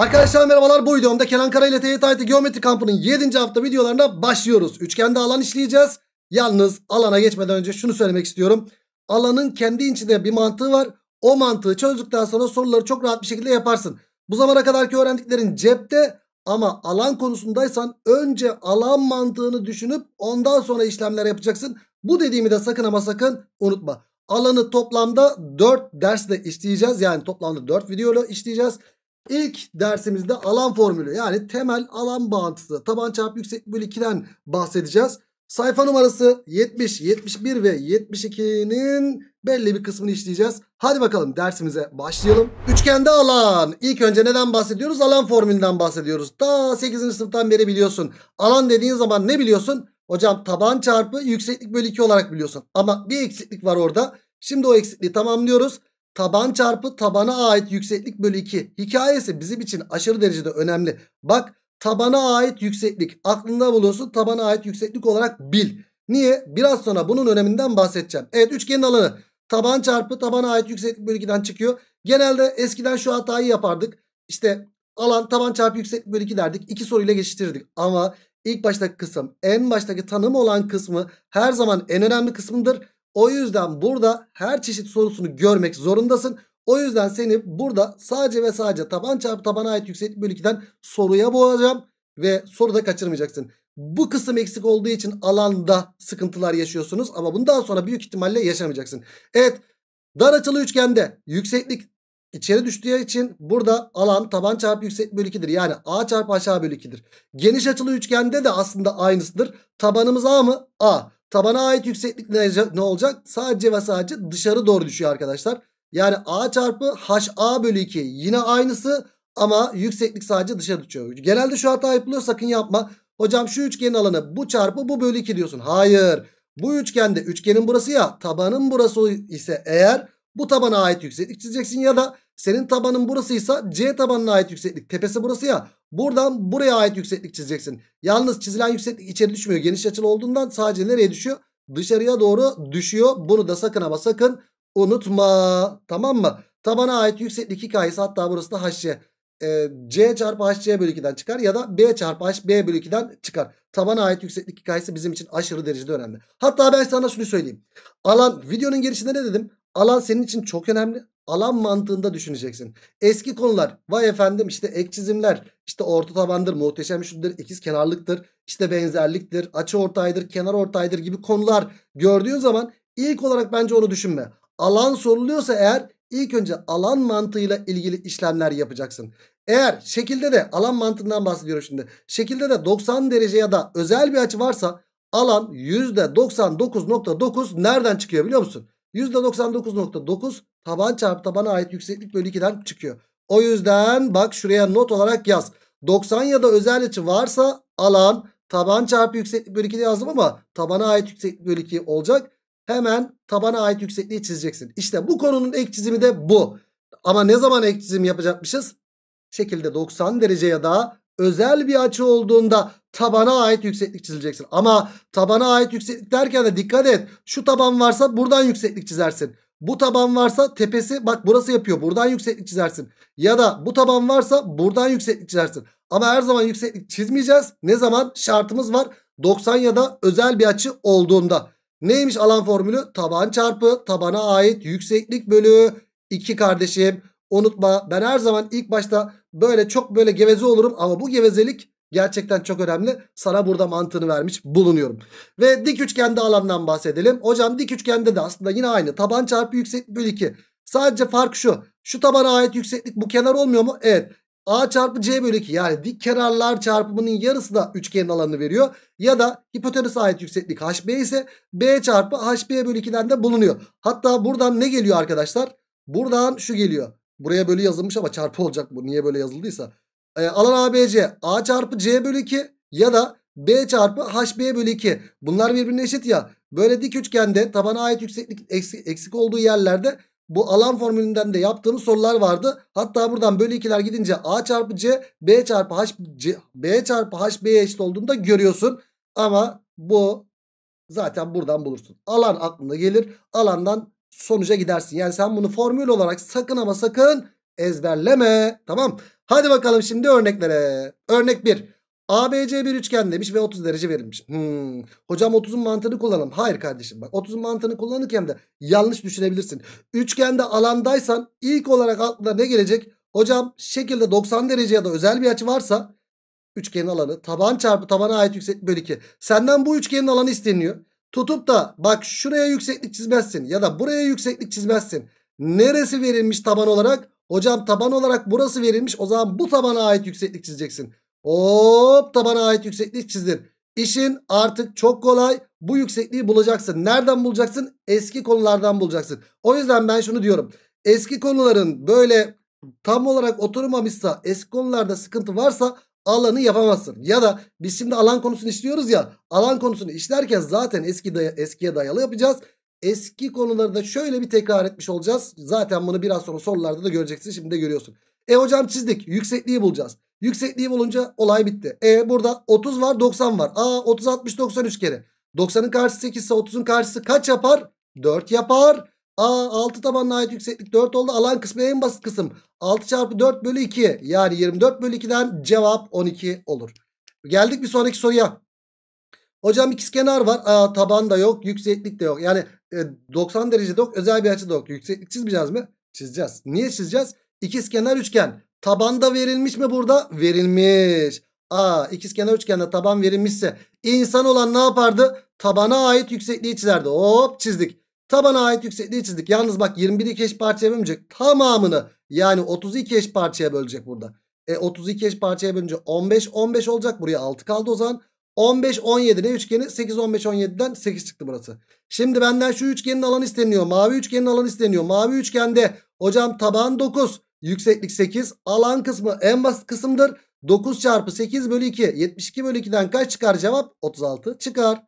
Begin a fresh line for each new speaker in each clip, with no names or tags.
Arkadaşlar merhabalar bu videomda Kenan Kara ile Teyit Geometri Kampı'nın 7. hafta videolarına başlıyoruz. Üçgende alan işleyeceğiz. Yalnız alana geçmeden önce şunu söylemek istiyorum. Alanın kendi içinde bir mantığı var. O mantığı çözdükten sonra soruları çok rahat bir şekilde yaparsın. Bu zamana kadarki öğrendiklerin cepte ama alan konusundaysan önce alan mantığını düşünüp ondan sonra işlemler yapacaksın. Bu dediğimi de sakın ama sakın unutma. Alanı toplamda 4 dersle işleyeceğiz. Yani toplamda 4 videoyla işleyeceğiz. İlk dersimizde alan formülü yani temel alan bağıntısı taban çarpı yükseklik bölü 2'den bahsedeceğiz. Sayfa numarası 70, 71 ve 72'nin belli bir kısmını işleyeceğiz. Hadi bakalım dersimize başlayalım. Üçgende alan. İlk önce neden bahsediyoruz? Alan formülünden bahsediyoruz. Daha 8. sınıftan beri biliyorsun. Alan dediğin zaman ne biliyorsun? Hocam taban çarpı yükseklik bölü 2 olarak biliyorsun. Ama bir eksiklik var orada. Şimdi o eksikliği tamamlıyoruz taban çarpı tabana ait yükseklik bölü 2 hikayesi bizim için aşırı derecede önemli. Bak tabana ait yükseklik aklında bulunsun tabana ait yükseklik olarak bil. Niye? Biraz sonra bunun öneminden bahsedeceğim. Evet üçgenin alanı taban çarpı tabana ait yükseklik bölü 2'den çıkıyor. Genelde eskiden şu hatayı yapardık. İşte alan taban çarpı yükseklik bölü 2 derdik. İki soruyla geçiştirdik. Ama ilk baştaki kısım en baştaki tanım olan kısmı her zaman en önemli kısımdır o yüzden burada her çeşit sorusunu görmek zorundasın. O yüzden seni burada sadece ve sadece taban çarpı tabana ait yükseklik bölü 2'den soruya boğacağım. Ve da kaçırmayacaksın. Bu kısım eksik olduğu için alanda sıkıntılar yaşıyorsunuz. Ama bundan sonra büyük ihtimalle yaşamayacaksın. Evet dar açılı üçgende yükseklik içeri düştüğü için burada alan taban çarpı yükseklik bölü 2'dir. Yani A çarpı aşağı bölü 2'dir. Geniş açılı üçgende de aslında aynısıdır. Tabanımız A mı? A. Tabana ait yükseklik ne, ne olacak? Sadece ve sadece dışarı doğru düşüyor arkadaşlar. Yani A çarpı HA bölü 2 yine aynısı ama yükseklik sadece dışarı düşüyor. Genelde şu hata yapılıyor sakın yapma. Hocam şu üçgenin alanı bu çarpı bu bölü 2 diyorsun. Hayır. Bu üçgende üçgenin burası ya tabanın burası ise eğer bu tabana ait yükseklik çizeceksin ya da senin tabanın burasıysa C tabanına ait yükseklik tepesi burası ya Buradan buraya ait yükseklik çizeceksin. Yalnız çizilen yükseklik içeri düşmüyor. Geniş açılı olduğundan sadece nereye düşüyor? Dışarıya doğru düşüyor. Bunu da sakın ama sakın unutma. Tamam mı? Tabana ait yükseklik hikayesi hatta burası da hc. Ee, c çarpı hc bölü 2'den çıkar ya da b çarpı hb bölü 2'den çıkar. Tabana ait yükseklik hikayesi bizim için aşırı derecede önemli. Hatta ben sana şunu söyleyeyim. Alan videonun girişinde ne dedim? Alan senin için çok önemli alan mantığında düşüneceksin. Eski konular vay efendim işte ek çizimler işte orta tabandır muhteşem şudur ikiz kenarlıktır işte benzerliktir açı ortaydır kenar ortaydır gibi konular gördüğün zaman ilk olarak bence onu düşünme. Alan soruluyorsa eğer ilk önce alan mantığıyla ilgili işlemler yapacaksın. Eğer şekilde de alan mantığından bahsediyorum şimdi. Şekilde de 90 derece ya da özel bir açı varsa alan %99.9 nereden çıkıyor biliyor musun? %99.9 taban çarpı tabana ait yükseklik bölü 2'den çıkıyor. O yüzden bak şuraya not olarak yaz. 90 ya da özel açı varsa alan taban çarpı yükseklik bölü 2'de yazdım ama tabana ait yükseklik bölü 2 olacak. Hemen tabana ait yüksekliği çizeceksin. İşte bu konunun ek çizimi de bu. Ama ne zaman ek çizim yapacakmışız? Şekilde 90 derece ya da özel bir açı olduğunda tabana ait yükseklik çizeceksin. Ama tabana ait yükseklik derken de dikkat et. Şu taban varsa buradan yükseklik çizersin. Bu taban varsa tepesi bak burası yapıyor. Buradan yükseklik çizersin. Ya da bu taban varsa buradan yükseklik çizersin. Ama her zaman yükseklik çizmeyeceğiz. Ne zaman? Şartımız var. 90 ya da özel bir açı olduğunda. Neymiş alan formülü? Taban çarpı tabana ait yükseklik bölü 2 kardeşim. Unutma ben her zaman ilk başta böyle çok böyle geveze olurum ama bu gevezelik Gerçekten çok önemli. Sana burada mantığını vermiş bulunuyorum. Ve dik üçgende alandan bahsedelim. Hocam dik üçgende de aslında yine aynı. Taban çarpı yükseklik bölü 2. Sadece fark şu. Şu tabana ait yükseklik bu kenar olmuyor mu? Evet. A çarpı C bölü 2 yani dik kenarlar çarpımının yarısı da üçgenin alanını veriyor. Ya da hipotenüse ait yükseklik HB ise B çarpı HB bölü 2'den de bulunuyor. Hatta buradan ne geliyor arkadaşlar? Buradan şu geliyor. Buraya böyle yazılmış ama çarpı olacak bu. Niye böyle yazıldıysa e, alan ABC A çarpı C bölü 2 ya da B çarpı HB bölü 2. Bunlar birbirine eşit ya. Böyle dik üçgende tabana ait yükseklik eksik, eksik olduğu yerlerde bu alan formülünden de yaptığımız sorular vardı. Hatta buradan bölü 2'ler gidince A çarpı C, B çarpı H, C, B çarpı HB'ye eşit olduğunu da görüyorsun. Ama bu zaten buradan bulursun. Alan aklına gelir. Alandan sonuca gidersin. Yani sen bunu formül olarak sakın ama sakın ezberleme. Tamam. Hadi bakalım şimdi örneklere. Örnek 1. ABC bir üçgen demiş ve 30 derece verilmiş. Hmm. Hocam 30'un mantığını kullanalım. Hayır kardeşim bak 30'un mantığını kullanırken de yanlış düşünebilirsin. Üçgende alandaysan ilk olarak aklına ne gelecek? Hocam şekilde 90 derece ya da özel bir açı varsa üçgenin alanı taban çarpı tabana ait yükseklik bölü 2. Senden bu üçgenin alanı isteniyor. Tutup da bak şuraya yükseklik çizmezsin ya da buraya yükseklik çizmezsin. Neresi verilmiş taban olarak? Hocam taban olarak burası verilmiş. O zaman bu tabana ait yükseklik çizeceksin. Hop tabana ait yükseklik çizdin. İşin artık çok kolay. Bu yüksekliği bulacaksın. Nereden bulacaksın? Eski konulardan bulacaksın. O yüzden ben şunu diyorum. Eski konuların böyle tam olarak oturmamışsa eski konularda sıkıntı varsa alanı yapamazsın. Ya da biz şimdi alan konusunu işliyoruz ya. Alan konusunu işlerken zaten eski daya eskiye dayalı yapacağız eski konuları da şöyle bir tekrar etmiş olacağız. Zaten bunu biraz sonra sorularda da göreceksin. Şimdi de görüyorsun. E hocam çizdik. Yüksekliği bulacağız. Yüksekliği bulunca olay bitti. E burada 30 var 90 var. Aa 30 60 90 3 kere. 90'ın karşısı 8 ise 30'un karşısı kaç yapar? 4 yapar. Aa 6 tabanına ait yükseklik 4 oldu. Alan kısmı en basit kısım. 6 çarpı 4 bölü 2. Yani 24 bölü 2'den cevap 12 olur. Geldik bir sonraki soruya. Hocam kenar var. Aa, taban da yok. Yükseklik de yok. Yani e, 90 derecede yok. Özel bir açı da yok. Yükseklik çizmeyeceğiz mi? Çizeceğiz. Niye çizeceğiz? İkizkenar üçgen. Tabanda verilmiş mi burada? Verilmiş. Aa ikizkenar üçgende taban verilmişse insan olan ne yapardı? Tabana ait yüksekliği çizerdi. Hop çizdik. Tabana ait yüksekliği çizdik. Yalnız bak 21 eş parçaya bölmeyecek. Tamamını yani 32 eş parçaya bölecek burada. E 32 eş parçaya bölünce 15 15 olacak. Buraya 6 kaldı o zaman. 15 17'nin üçgeni 8 15 17'den 8 çıktı burası. Şimdi benden şu üçgenin alanı isteniyor. Mavi üçgenin alanı isteniyor. Mavi üçgende hocam taban 9, yükseklik 8, alan kısmı en basit kısımdır. 9 çarpı 8 bölü 2 72 bölü 2'den kaç çıkar cevap 36 çıkar.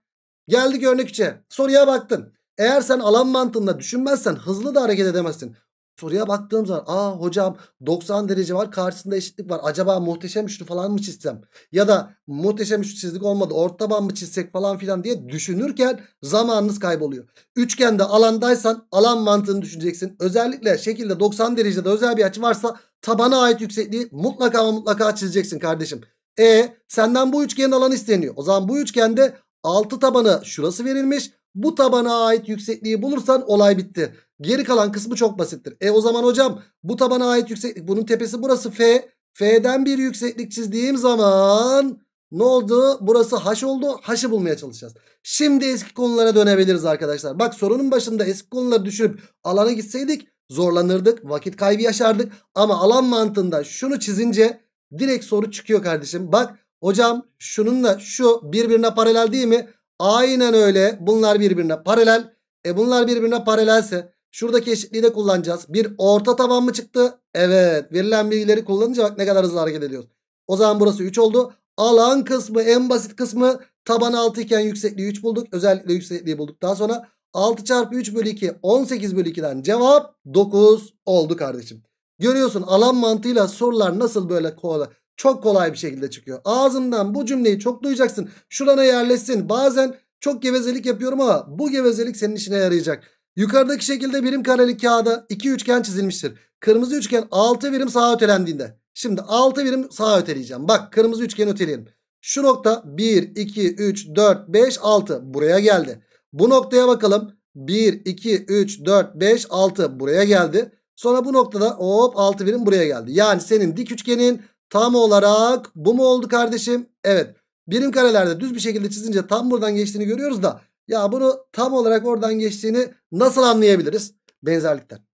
Geldik örnek 3'e soruya baktın. Eğer sen alan mantığında düşünmezsen hızlı da hareket edemezsin soruya baktığım zaman aa hocam 90 derece var karşısında eşitlik var. Acaba muhteşem üçlü falan mı çizsem? Ya da muhteşem üçlü çizdik olmadı orta taban mı çizsek falan filan diye düşünürken zamanınız kayboluyor. Üçgende alandaysan alan mantığını düşüneceksin. Özellikle şekilde 90 derecede özel bir açı varsa tabana ait yüksekliği mutlaka ama mutlaka çizeceksin kardeşim. E senden bu üçgenin alanı isteniyor. O zaman bu üçgende 6 tabanı şurası verilmiş. Bu tabana ait yüksekliği bulursan olay bitti. Geri kalan kısmı çok basittir. E o zaman hocam bu tabana ait yükseklik bunun tepesi burası F. F'den bir yükseklik çizdiğim zaman ne oldu? Burası H oldu. H'ı bulmaya çalışacağız. Şimdi eski konulara dönebiliriz arkadaşlar. Bak sorunun başında eski konuları düşürüp alana gitseydik zorlanırdık. Vakit kaybı yaşardık. Ama alan mantığında şunu çizince direkt soru çıkıyor kardeşim. Bak hocam şununla şu birbirine paralel değil mi? Aynen öyle. Bunlar birbirine paralel. E bunlar birbirine paralelse Şuradaki eşitliği de kullanacağız. Bir orta taban mı çıktı? Evet. Verilen bilgileri kullanınca bak ne kadar hızlı hareket ediyoruz. O zaman burası 3 oldu. Alan kısmı en basit kısmı taban 6 iken yüksekliği 3 bulduk. Özellikle yüksekliği bulduk. Daha sonra 6 çarpı 3 bölü 2 18 bölü 2'den cevap 9 oldu kardeşim. Görüyorsun alan mantığıyla sorular nasıl böyle kolay, çok kolay bir şekilde çıkıyor. Ağzımdan bu cümleyi çok duyacaksın. Şurana yerleşsin. Bazen çok gevezelik yapıyorum ama bu gevezelik senin işine yarayacak. Yukarıdaki şekilde birim kareli kağıda iki üçgen çizilmiştir. Kırmızı üçgen 6 birim sağa ötelendiğinde. Şimdi 6 birim sağa öteleyeceğim. Bak kırmızı üçgen öteleyelim. Şu nokta 1, 2, 3, 4, 5, 6 buraya geldi. Bu noktaya bakalım. 1, 2, 3, 4, 5, 6 buraya geldi. Sonra bu noktada hop 6 birim buraya geldi. Yani senin dik üçgenin tam olarak bu mu oldu kardeşim? Evet. Birim karelerde düz bir şekilde çizince tam buradan geçtiğini görüyoruz da ya bunu tam olarak oradan geçtiğini nasıl anlayabiliriz? Benzerlikten.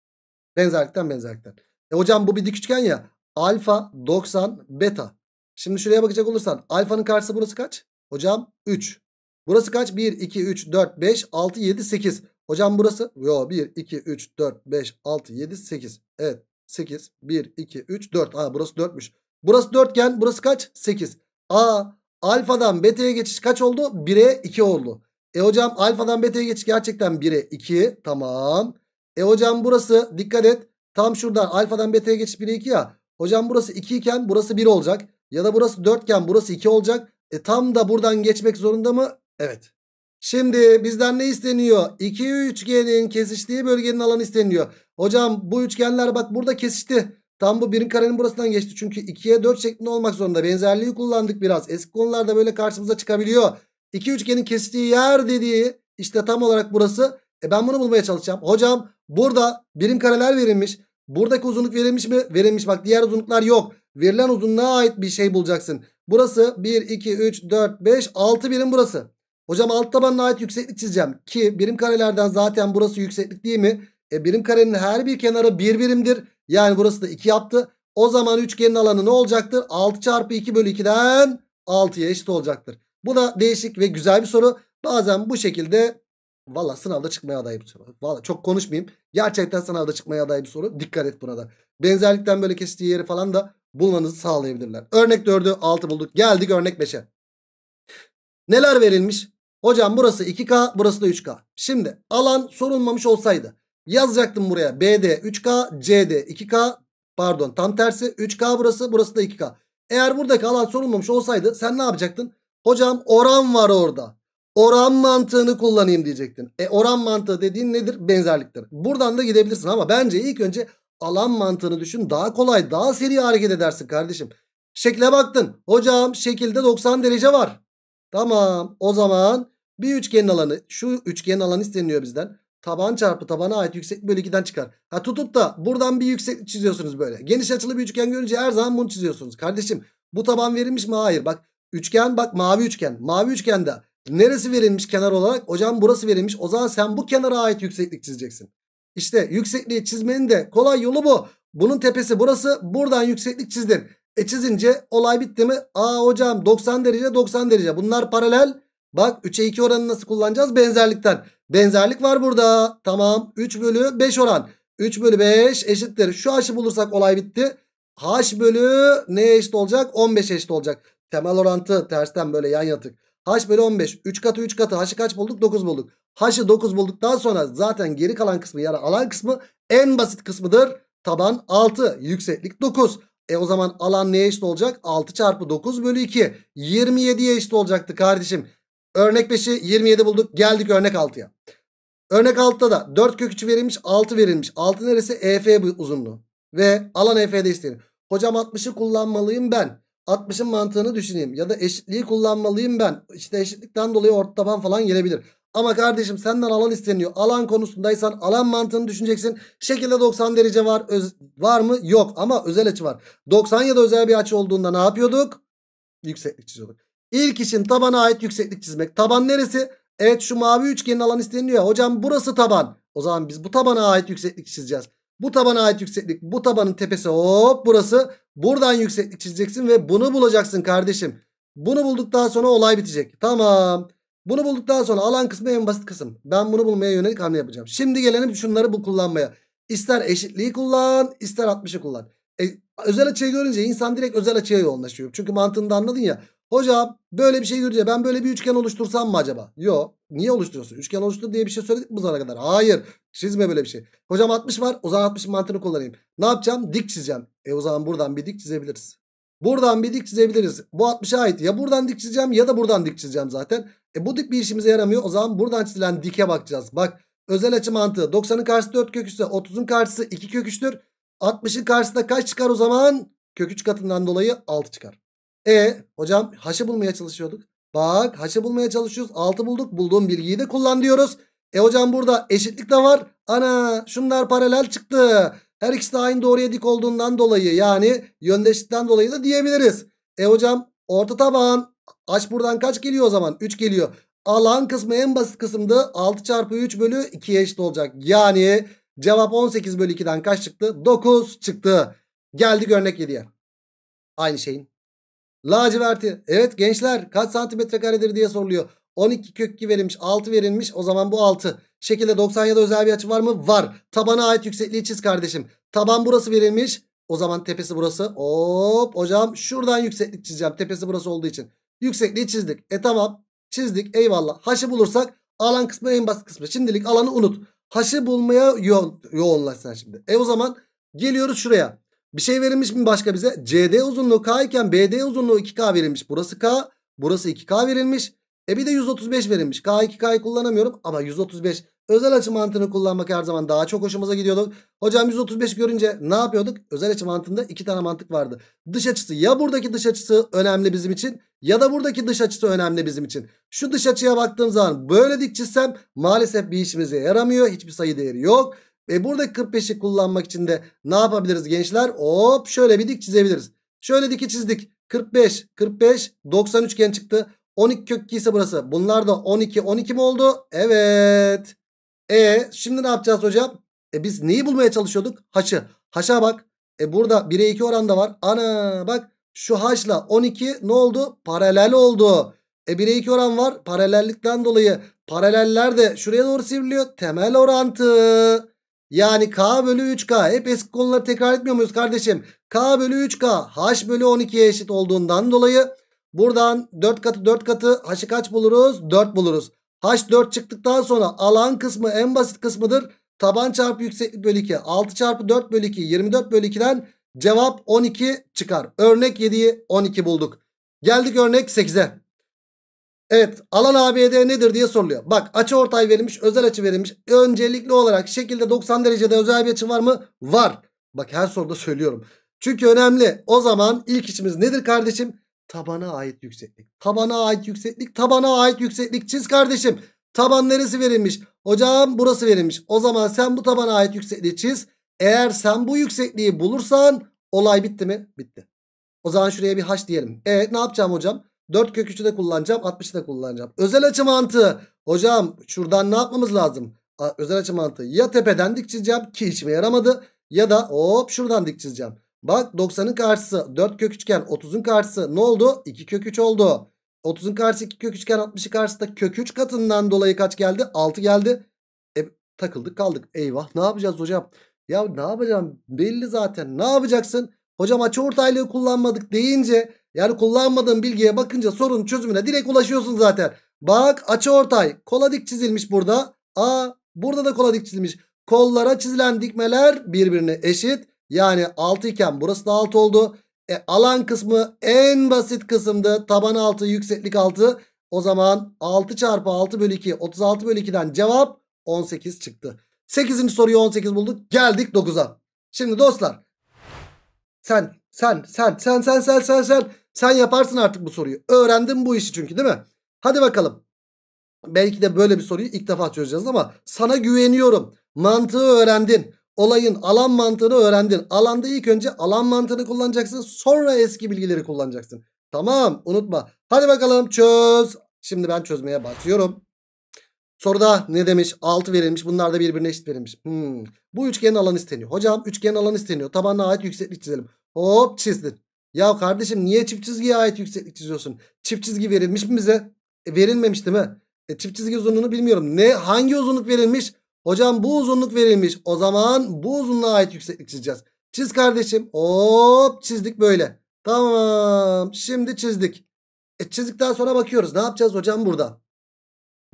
Benzerlikten benzerlikten. E hocam bu bir dik üçgen ya. Alfa 90 beta. Şimdi şuraya bakacak olursan alfanın karşısı burası kaç? Hocam 3. Burası kaç? 1, 2, 3, 4, 5, 6, 7, 8. Hocam burası? Yo 1, 2, 3, 4, 5, 6, 7, 8. Evet 8, 1, 2, 3, 4. Aa, burası 4'müş. Burası 4 iken burası kaç? 8. A alfadan beta'ya geçiş kaç oldu? 1'e 2 oldu. E hocam alfadan beta'ya geç gerçekten 1'e 2 tamam. E hocam burası dikkat et tam şuradan alfadan beta'ya geç 1'e 2 ya. Hocam burası 2 iken burası 1 olacak. Ya da burası 4 iken burası 2 olacak. E tam da buradan geçmek zorunda mı? Evet. Şimdi bizden ne isteniyor? İki üçgenin kesiştiği bölgenin alanı isteniyor. Hocam bu üçgenler bak burada kesişti. Tam bu birin karenin burasından geçti. Çünkü 2'ye 4 şeklinde olmak zorunda. Benzerliği kullandık biraz. Eski konularda böyle karşımıza çıkabiliyor. İki üçgenin kestiği yer dediği işte tam olarak burası. E ben bunu bulmaya çalışacağım. Hocam burada birim kareler verilmiş. Buradaki uzunluk verilmiş mi? Verilmiş. Bak diğer uzunluklar yok. Verilen uzunluğa ait bir şey bulacaksın. Burası 1, 2, 3, 4, 5, 6 birim burası. Hocam alt tabanına ait yükseklik çizeceğim. Ki birim karelerden zaten burası yükseklik değil mi? E birim karenin her bir kenarı bir birimdir. Yani burası da 2 yaptı. O zaman üçgenin alanı ne olacaktır? 6 çarpı 2 bölü 2'den 6'ya eşit olacaktır. Bu da değişik ve güzel bir soru. Bazen bu şekilde valla sınavda çıkmaya aday bir soru. Valla çok konuşmayayım. Gerçekten sınavda çıkmaya aday bir soru. Dikkat et buna da. Benzerlikten böyle kestiği yeri falan da bulmanızı sağlayabilirler. Örnek 4'ü 6 bulduk. Geldik örnek 5'e. Neler verilmiş? Hocam burası 2K burası da 3K. Şimdi alan sorulmamış olsaydı yazacaktım buraya BD 3K CD 2K pardon tam tersi 3K burası burası da 2K. Eğer buradaki alan sorulmamış olsaydı sen ne yapacaktın? Hocam oran var orada. Oran mantığını kullanayım diyecektin. E oran mantığı dediğin nedir? Benzerliktir. Buradan da gidebilirsin ama bence ilk önce alan mantığını düşün. Daha kolay, daha seri hareket edersin kardeşim. Şekle baktın. Hocam şekilde 90 derece var. Tamam. O zaman bir üçgenin alanı. Şu üçgenin alanı isteniyor bizden. Taban çarpı tabana ait yükseklik bölü 2'den çıkar. Ha tutup da buradan bir yükseklik çiziyorsunuz böyle. Geniş açılı bir üçgen görünce her zaman bunu çiziyorsunuz. Kardeşim bu taban verilmiş mi? Hayır. Bak Üçgen bak mavi üçgen. Mavi üçgende neresi verilmiş kenar olarak? Hocam burası verilmiş. O zaman sen bu kenara ait yükseklik çizeceksin. İşte yüksekliği çizmenin de kolay yolu bu. Bunun tepesi burası. Buradan yükseklik çizdin. E çizince olay bitti mi? Aa hocam 90 derece 90 derece. Bunlar paralel. Bak 3'e 2 oranı nasıl kullanacağız? Benzerlikten. Benzerlik var burada. Tamam 3 bölü 5 oran. 3 bölü 5 eşittir. Şu h'ı bulursak olay bitti. H bölü neye eşit olacak? 15 eşit olacak. Temel orantı tersten böyle yan yatık. H bölü 15. 3 katı 3 katı. H'ı kaç bulduk? 9 bulduk. H'ı 9 bulduktan sonra zaten geri kalan kısmı yani alan kısmı en basit kısmıdır. Taban 6. Yükseklik 9. E o zaman alan neye eşit olacak? 6 çarpı 9 bölü 2. 27'ye eşit olacaktı kardeşim. Örnek 5'i 27 bulduk. Geldik örnek 6'ya. Örnek 6'da da 4 kök verilmiş 6 verilmiş. 6 neresi? EF uzunluğu. Ve alan EF'de isteyelim. Hocam 60'ı kullanmalıyım ben. 60'ın mantığını düşüneyim. Ya da eşitliği kullanmalıyım ben. İşte eşitlikten dolayı orta taban falan gelebilir. Ama kardeşim senden alan isteniyor. Alan konusundaysan alan mantığını düşüneceksin. Şekilde 90 derece var. Öz, var mı? Yok ama özel açı var. 90 ya da özel bir açı olduğunda ne yapıyorduk? Yükseklik çiziyorduk. İlk için tabana ait yükseklik çizmek. Taban neresi? Evet şu mavi üçgenin alan isteniyor. Hocam burası taban. O zaman biz bu tabana ait yükseklik çizeceğiz. Bu tabana ait yükseklik. Bu tabanın tepesi hop burası. Buradan yükseklik çizeceksin ve bunu bulacaksın kardeşim. Bunu bulduktan sonra olay bitecek. Tamam. Bunu bulduktan sonra alan kısmı en basit kısım. Ben bunu bulmaya yönelik hamle yapacağım. Şimdi gelelim şunları bu kullanmaya. İster eşitliği kullan ister 60'ı kullan. E, özel açıyı görünce insan direkt özel açıya yoğunlaşıyor. Çünkü mantığını da anladın ya. Hocam böyle bir şey görünce ben böyle bir üçgen oluştursam mı acaba? Yok. Niye oluşturuyorsun? Üçgen oluştur diye bir şey söyledik mi sana kadar? Hayır. Çizme böyle bir şey. Hocam 60 var. O zaman 60'ın mantığını kullanayım. Ne yapacağım? Dik çizeceğim. E o zaman buradan bir dik çizebiliriz. Buradan bir dik çizebiliriz. Bu 60'a ait. Ya buradan dik çizeceğim ya da buradan dik çizeceğim zaten. E bu dik bir işimize yaramıyor. O zaman buradan çizilen dike bakacağız. Bak özel açı mantığı. 90'ın karşısı 4 köküse. 30'un karşısı 2 kök 3'tür. 60'ın karşısında kaç çıkar o zaman? Kök 3 katından dolayı 6 çıkar. E hocam haşı bulmaya çalışıyorduk. Bak haşı bulmaya çalışıyoruz. 6 bulduk. Bulduğum bilgiyi de kullan diyoruz. E hocam burada eşitlik de var. Ana şunlar paralel çıktı. Her ikisi de aynı doğruya dik olduğundan dolayı yani yöndeşlikten dolayı da diyebiliriz. E hocam orta taban aç buradan kaç geliyor o zaman? 3 geliyor. Alan kısmı en basit kısımdı. 6 çarpı 3 bölü 2'ye eşit olacak. Yani cevap 18 bölü 2'den kaç çıktı? 9 çıktı. Geldik örnek 7'ye. Aynı şeyin Laciverti. Evet gençler kaç santimetre karedir diye soruluyor. 12 kök 2 verilmiş 6 verilmiş o zaman bu 6. Şekilde 90 ya da özel bir açı var mı? Var. Tabana ait yüksekliği çiz kardeşim. Taban burası verilmiş. O zaman tepesi burası. Hop hocam şuradan yükseklik çizeceğim. Tepesi burası olduğu için. Yüksekliği çizdik. E tamam çizdik eyvallah. Haşı bulursak alan kısmı en basit kısmı. Şimdilik alanı unut. Haşı bulmaya yo yoğunlaş şimdi. E o zaman geliyoruz şuraya. Bir şey verilmiş mi başka bize? CD uzunluğu K iken BD uzunluğu 2K verilmiş. Burası K. Burası 2K verilmiş. E bir de 135 verilmiş. K 2K'yı kullanamıyorum ama 135 özel açı mantığını kullanmak her zaman daha çok hoşumuza gidiyorduk. Hocam 135 görünce ne yapıyorduk? Özel açı mantığında iki tane mantık vardı. Dış açısı ya buradaki dış açısı önemli bizim için ya da buradaki dış açısı önemli bizim için. Şu dış açıya baktığım zaman böyle dik çizsem maalesef bir işimize yaramıyor. Hiçbir sayı değeri yok. E buradaki 45'i kullanmak için de ne yapabiliriz gençler? Hop şöyle bir dik çizebiliriz. Şöyle diki çizdik. 45, 45, 90 üçgen çıktı. 12 kök 2 ise burası. Bunlar da 12, 12 mi oldu? Evet. E şimdi ne yapacağız hocam? E biz neyi bulmaya çalışıyorduk? Haçı. Haşa bak. E burada 1'e 2 oranda var. Ana bak şu haşla 12 ne oldu? Paralel oldu. E 1'e 2 oran var. Paralellikten dolayı paraleller de şuraya doğru sivriliyor. Temel orantı. Yani k bölü 3k hep eski konuları tekrar etmiyor muyuz kardeşim? k bölü 3k h bölü 12'ye eşit olduğundan dolayı buradan 4 katı 4 katı h'ı kaç buluruz? 4 buluruz. h 4 çıktıktan sonra alan kısmı en basit kısmıdır. Taban çarpı yükseklik bölü 2 6 çarpı 4 bölü 2 24 bölü 2'den cevap 12 çıkar. Örnek 7'yi 12 bulduk. Geldik örnek 8'e. Evet alan ABD nedir diye soruluyor. Bak açı ortay verilmiş özel açı verilmiş. Öncelikli olarak şekilde 90 derecede özel bir açı var mı? Var. Bak her soruda söylüyorum. Çünkü önemli. O zaman ilk işimiz nedir kardeşim? Tabana ait yükseklik. Tabana ait yükseklik. Tabana ait yükseklik. Çiz kardeşim. Taban neresi verilmiş? Hocam burası verilmiş. O zaman sen bu tabana ait yüksekliği çiz. Eğer sen bu yüksekliği bulursan olay bitti mi? Bitti. O zaman şuraya bir haş diyelim. Evet ne yapacağım hocam? 4 kök 3'ü de kullanacağım. 60'ı da kullanacağım. Özel açı mantığı. Hocam şuradan ne yapmamız lazım? özel açı mantığı. Ya tepeden dik çizeceğim ki içime yaramadı. Ya da hop şuradan dik çizeceğim. Bak 90'ın karşısı 4 kök üçgen 30'un karşısı ne oldu? 2 kök 3 oldu. 30'un karşısı 2 kök üçgen 60'ın karşısında kök 3 katından dolayı kaç geldi? 6 geldi. E, takıldık kaldık. Eyvah ne yapacağız hocam? Ya ne yapacağım belli zaten. Ne yapacaksın? Hocam açı ortaylığı kullanmadık deyince yani kullanmadığın bilgiye bakınca sorunun çözümüne direkt ulaşıyorsun zaten. Bak açı ortay. Kola dik çizilmiş burada. A burada da kola dik çizilmiş. Kollara çizilen dikmeler birbirine eşit. Yani 6 iken burası da 6 oldu. E, alan kısmı en basit kısımdı. Taban 6 yükseklik 6. O zaman 6 çarpı 6 bölü 2 36 bölü 2'den cevap 18 çıktı. 8. soruyu 18 bulduk. Geldik 9'a. Şimdi dostlar sen, sen, sen, sen, sen, sen, sen, sen. Sen yaparsın artık bu soruyu. Öğrendin bu işi çünkü değil mi? Hadi bakalım. Belki de böyle bir soruyu ilk defa çözeceğiz ama sana güveniyorum. Mantığı öğrendin. Olayın alan mantığını öğrendin. Alanda ilk önce alan mantığını kullanacaksın. Sonra eski bilgileri kullanacaksın. Tamam unutma. Hadi bakalım çöz. Şimdi ben çözmeye başlıyorum. Soruda ne demiş? 6 verilmiş. Bunlar da birbirine eşit verilmiş. Hmm. Bu üçgenin alanı isteniyor. Hocam üçgenin alanı isteniyor. Tabanına ait yükseklik çizelim. Hop çizdin. Ya kardeşim niye çift çizgiye ait yükseklik çiziyorsun? Çift çizgi verilmiş mi bize? E, verilmemiş değil mi? E, çift çizgi uzunluğunu bilmiyorum. Ne? Hangi uzunluk verilmiş? Hocam bu uzunluk verilmiş. O zaman bu uzunluğa ait yükseklik çizeceğiz. Çiz kardeşim. Hop çizdik böyle. Tamam. Şimdi çizdik. E çizdikten sonra bakıyoruz. Ne yapacağız hocam burada?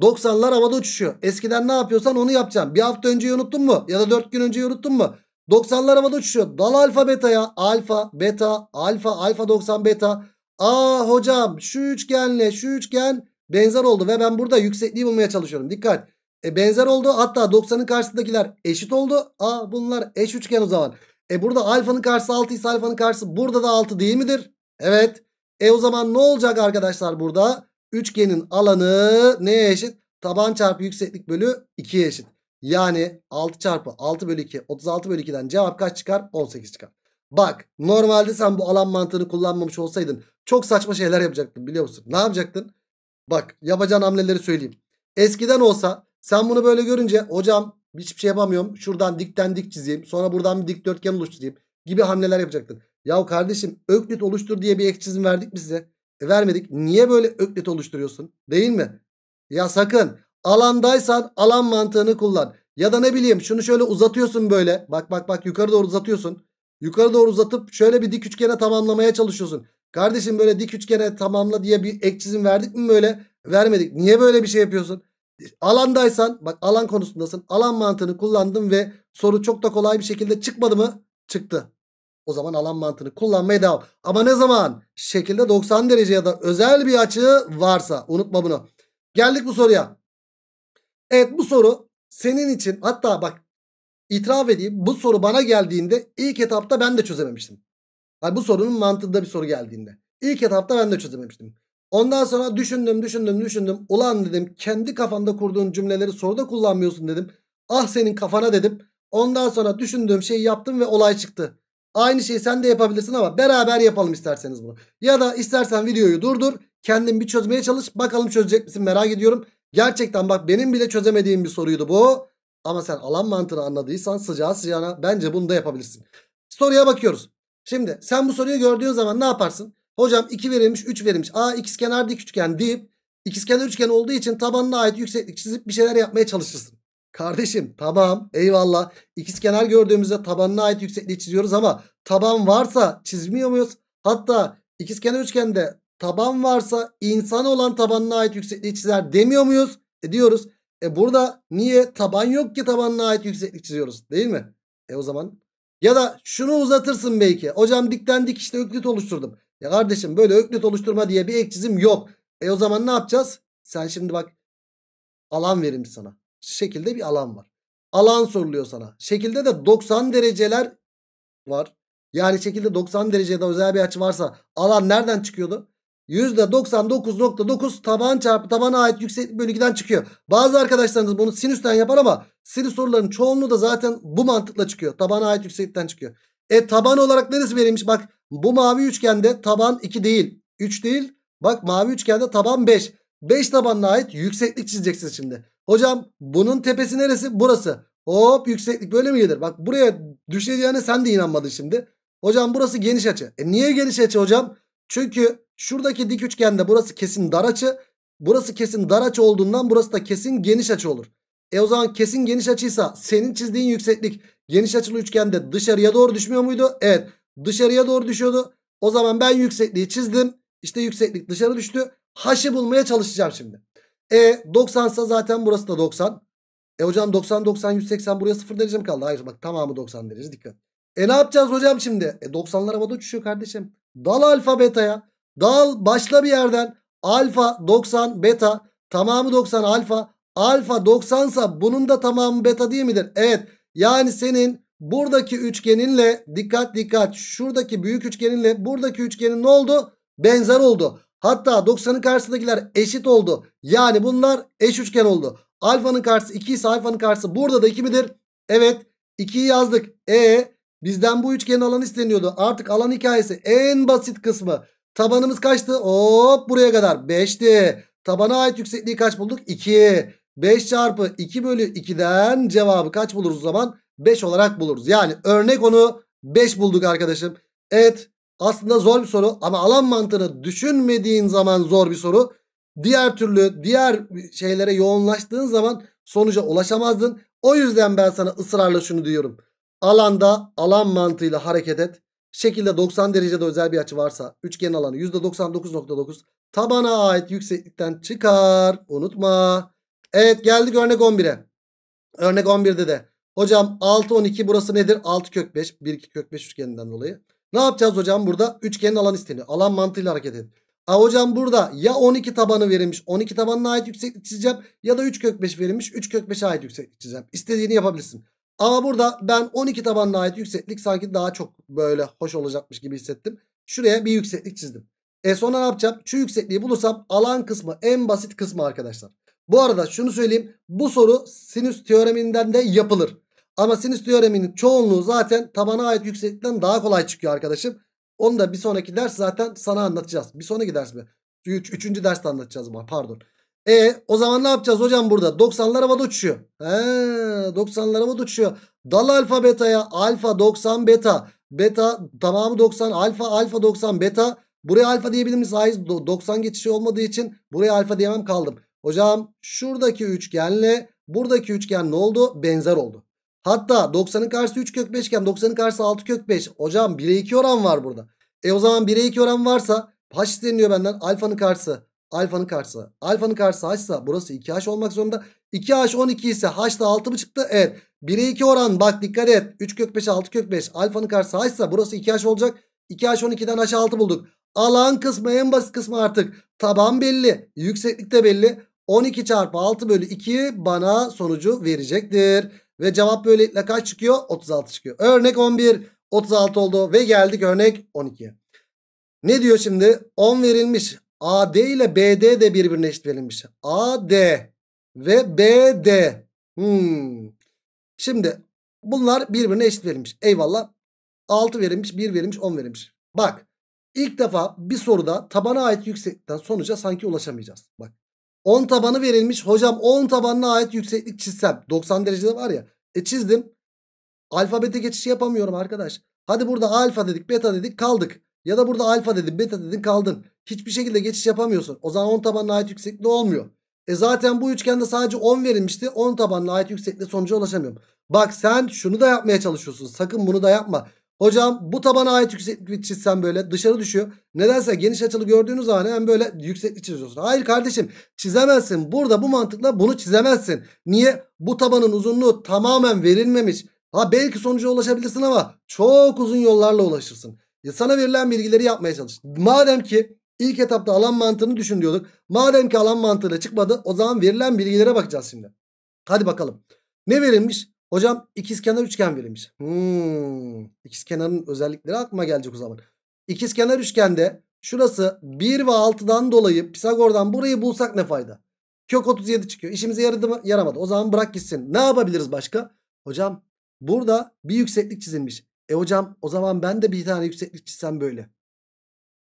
90'lar havada uçuşuyor. Eskiden ne yapıyorsan onu yapacaksın. Bir hafta önce unuttun mu? Ya da 4 gün önce unuttun mu? 90'lar havada uçuşuyor. Dal alfa beta ya, Alfa, beta, alfa, alfa 90 beta. Aa hocam şu üçgenle şu üçgen benzer oldu ve ben burada yüksekliği bulmaya çalışıyorum. Dikkat. E benzer oldu. Hatta 90'ın karşısındakiler eşit oldu. Aa bunlar eş üçgen o zaman. E burada alfanın karşısı 6 ise alfanın karşısı burada da 6 değil midir? Evet. E o zaman ne olacak arkadaşlar burada? Üçgenin alanı neye eşit? Taban çarpı yükseklik bölü 2'ye eşit. Yani 6 çarpı 6 bölü 2 36 bölü 2'den cevap kaç çıkar? 18 çıkar. Bak normalde sen bu alan mantığını kullanmamış olsaydın çok saçma şeyler yapacaktın biliyor musun? Ne yapacaktın? Bak yapacağın hamleleri söyleyeyim. Eskiden olsa sen bunu böyle görünce hocam hiçbir şey yapamıyorum. Şuradan dikten dik çizeyim. Sonra buradan bir dikdörtgen oluşturayım gibi hamleler yapacaktın. Yahu kardeşim öklit oluştur diye bir ek çizim verdik mi size? E, vermedik. Niye böyle öklet oluşturuyorsun? Değil mi? Ya sakın alandaysan alan mantığını kullan. Ya da ne bileyim şunu şöyle uzatıyorsun böyle. Bak bak bak yukarı doğru uzatıyorsun. Yukarı doğru uzatıp şöyle bir dik üçgene tamamlamaya çalışıyorsun. Kardeşim böyle dik üçgene tamamla diye bir ek çizim verdik mi böyle? Vermedik. Niye böyle bir şey yapıyorsun? E, alandaysan bak alan konusundasın. Alan mantığını kullandım ve soru çok da kolay bir şekilde çıkmadı mı? Çıktı. O zaman alan mantığını kullanmaya devam. Ama ne zaman? Şekilde 90 derece ya da özel bir açı varsa. Unutma bunu. Geldik bu soruya. Evet bu soru senin için hatta bak itiraf edeyim. Bu soru bana geldiğinde ilk etapta ben de çözememiştim. Yani bu sorunun mantığında bir soru geldiğinde. İlk etapta ben de çözememiştim. Ondan sonra düşündüm düşündüm düşündüm. Ulan dedim kendi kafanda kurduğun cümleleri soruda kullanmıyorsun dedim. Ah senin kafana dedim. Ondan sonra düşündüğüm şeyi yaptım ve olay çıktı. Aynı şeyi sen de yapabilirsin ama beraber yapalım isterseniz bunu. Ya da istersen videoyu durdur. Kendin bir çözmeye çalış. Bakalım çözecek misin merak ediyorum. Gerçekten bak benim bile çözemediğim bir soruydu bu. Ama sen alan mantığını anladıysan sıcağı sıcağına bence bunu da yapabilirsin. Soruya bakıyoruz. Şimdi sen bu soruyu gördüğün zaman ne yaparsın? Hocam 2 verilmiş 3 verilmiş. Aa ikizkenar dik üçgen deyip ikizkenar üçgen olduğu için tabanına ait yükseklik çizip bir şeyler yapmaya çalışırsın. Kardeşim tamam eyvallah. İkizkenar gördüğümüzde tabanına ait yüksekliği çiziyoruz ama taban varsa çizmiyor muyuz? Hatta ikizkenar üçgende taban varsa insan olan tabanına ait yüksekliği çizer demiyor muyuz? E diyoruz. E burada niye taban yok ki tabanına ait yükseklik çiziyoruz değil mi? E o zaman ya da şunu uzatırsın belki. Hocam dikten dik işte öklit oluşturdum. Ya kardeşim böyle öklüt oluşturma diye bir ek çizim yok. E o zaman ne yapacağız? Sen şimdi bak alan verim sana şekilde bir alan var. Alan soruluyor sana. Şekilde de 90 dereceler var. Yani şekilde 90 derecede özel bir açı varsa alan nereden çıkıyordu? %99.9 taban çarpı tabana ait yükseklik bölgüden çıkıyor. Bazı arkadaşlarınız bunu sinüsten yapar ama sinüs sorularının çoğunluğu da zaten bu mantıkla çıkıyor. Tabana ait yükseklikten çıkıyor. E taban olarak neresi verilmiş? Bak bu mavi üçgende taban 2 değil. 3 değil. Bak mavi üçgende taban 5. 5 tabanına ait yükseklik çizeceksiniz şimdi. Hocam bunun tepesi neresi? Burası. Hop yükseklik böyle mi gelir? Bak buraya düşeceğine sen de inanmadın şimdi. Hocam burası geniş açı. E niye geniş açı hocam? Çünkü şuradaki dik üçgende burası kesin dar açı. Burası kesin dar açı olduğundan burası da kesin geniş açı olur. E o zaman kesin geniş açıysa senin çizdiğin yükseklik geniş açılı üçgende dışarıya doğru düşmüyor muydu? Evet dışarıya doğru düşüyordu. O zaman ben yüksekliği çizdim. İşte yükseklik dışarı düştü. H'ı bulmaya çalışacağım şimdi. E 90 ise zaten burası da 90. E hocam 90 90 180 buraya 0 derece mi kaldı? Hayır bak tamamı 90 derece dikkat. E ne yapacağız hocam şimdi? E 90'lar havada uçuşuyor kardeşim. Dal alfa beta'ya. Dal başla bir yerden. Alfa 90 beta. Tamamı 90 alfa. Alfa 90 sa bunun da tamamı beta değil midir? Evet. Yani senin buradaki üçgeninle dikkat dikkat şuradaki büyük üçgeninle buradaki üçgenin ne oldu? Benzer oldu. Hatta 90'ın karşısındakiler eşit oldu. Yani bunlar eş üçgen oldu. Alfanın karşısı 2 ise alfanın karşısı burada da 2 midir? Evet 2'yi yazdık. E bizden bu üçgenin alanı isteniyordu. Artık alan hikayesi en basit kısmı. Tabanımız kaçtı? Hop buraya kadar 5'ti. Tabana ait yüksekliği kaç bulduk? 2. 5 çarpı 2 bölü 2'den cevabı kaç buluruz o zaman? 5 olarak buluruz. Yani örnek onu 5 bulduk arkadaşım. Evet aslında zor bir soru ama alan mantığını düşünmediğin zaman zor bir soru. Diğer türlü diğer şeylere yoğunlaştığın zaman sonuca ulaşamazdın. O yüzden ben sana ısrarla şunu diyorum. Alanda alan mantığıyla hareket et. Şekilde 90 derecede özel bir açı varsa üçgen alanı %99.9 tabana ait yükseklikten çıkar. Unutma. Evet geldik örnek 11'e. Örnek 11'de de. Hocam 6 12 burası nedir? 6 kök 5. 1 2 kök 5 üçgeninden dolayı. Ne yapacağız hocam burada? Üçgenin alan isteniyor. Alan mantığıyla hareket edin. Ha hocam burada ya 12 tabanı verilmiş. 12 tabanına ait yükseklik çizeceğim. Ya da 3 kök 5 verilmiş. 3 kök 5'e ait yükseklik çizeceğim. İstediğini yapabilirsin. Ama burada ben 12 tabanına ait yükseklik sanki daha çok böyle hoş olacakmış gibi hissettim. Şuraya bir yükseklik çizdim. E sonra ne yapacağım? Şu yüksekliği bulursam alan kısmı en basit kısmı arkadaşlar. Bu arada şunu söyleyeyim. Bu soru sinüs teoreminden de yapılır. Ama sinüs teoreminin çoğunluğu zaten tabana ait yükseklikten daha kolay çıkıyor arkadaşım. Onu da bir sonraki ders zaten sana anlatacağız. Bir sonraki ders mi? Üç, üçüncü derste anlatacağız bunu pardon. E o zaman ne yapacağız hocam burada? 90'lar havada uçuyor. He, 90'lar havada uçuyor. Dal alfa betaya alfa 90 beta. Beta tamamı 90 alfa alfa 90 beta. Buraya alfa diyebilir miyiz? Hayır 90 geçişi olmadığı için buraya alfa diyemem kaldım. Hocam şuradaki üçgenle buradaki üçgen ne oldu? Benzer oldu. Hatta 90'ın karşısı 3 kök 5 iken 90'ın karşısı 6 kök 5. Hocam 1'e 2 oran var burada. E o zaman 1'e 2 oran varsa h isteniyor benden. Alfanın karşısı alfanın karşısı alfanın karşısı h'sa burası 2h olmak zorunda. 2h 12 ise h da 6 mı çıktı? Evet. 1'e 2 oran bak dikkat et. 3 kök 5 6 kök 5 alfanın karşısı h'sa burası 2h olacak. 2h 12'den h 6 bulduk. Alan kısmı en basit kısmı artık. Taban belli. Yükseklik de belli. 12 çarpı 6 bölü 2 bana sonucu verecektir. Ve cevap böylelikle kaç çıkıyor? 36 çıkıyor. Örnek 11 36 oldu ve geldik örnek 12'ye. Ne diyor şimdi? 10 verilmiş. AD ile BD de birbirine eşit verilmiş. AD ve BD. Hmm. Şimdi bunlar birbirine eşit verilmiş. Eyvallah. 6 verilmiş, 1 verilmiş, 10 verilmiş. Bak. İlk defa bir soruda tabana ait yükseklikten sonuca sanki ulaşamayacağız. Bak. 10 tabanı verilmiş. Hocam 10 tabanına ait yükseklik çizsem. 90 derecede var ya. E çizdim. Alfabete geçiş yapamıyorum arkadaş. Hadi burada alfa dedik beta dedik kaldık. Ya da burada alfa dedin beta dedin kaldın. Hiçbir şekilde geçiş yapamıyorsun. O zaman 10 tabanına ait yüksekliği olmuyor. E zaten bu üçgende sadece 10 verilmişti. 10 tabanına ait yüksekliğe sonuca ulaşamıyorum. Bak sen şunu da yapmaya çalışıyorsun. Sakın bunu da yapma. Hocam bu tabana ait yükseklik çizsem böyle dışarı düşüyor. Nedense geniş açılı gördüğünüz zaman hemen böyle yükseklik çiziyorsun. Hayır kardeşim çizemezsin. Burada bu mantıkla bunu çizemezsin. Niye? Bu tabanın uzunluğu tamamen verilmemiş. Ha belki sonuca ulaşabilirsin ama çok uzun yollarla ulaşırsın. Ya e, sana verilen bilgileri yapmaya çalış. Madem ki ilk etapta alan mantığını düşün diyorduk. Madem ki alan mantığıyla çıkmadı o zaman verilen bilgilere bakacağız şimdi. Hadi bakalım. Ne verilmiş? Hocam ikizkenar üçgen verilmiş. Hmm. İkizkenarın özellikleri aklıma gelecek o zaman. İkizkenar üçgende şurası 1 ve 6'dan dolayı Pisagor'dan burayı bulsak ne fayda? Kök 37 çıkıyor. İşimize yaradı mı? Yaramadı. O zaman bırak gitsin. Ne yapabiliriz başka? Hocam burada bir yükseklik çizilmiş. E hocam o zaman ben de bir tane yükseklik çizsem böyle.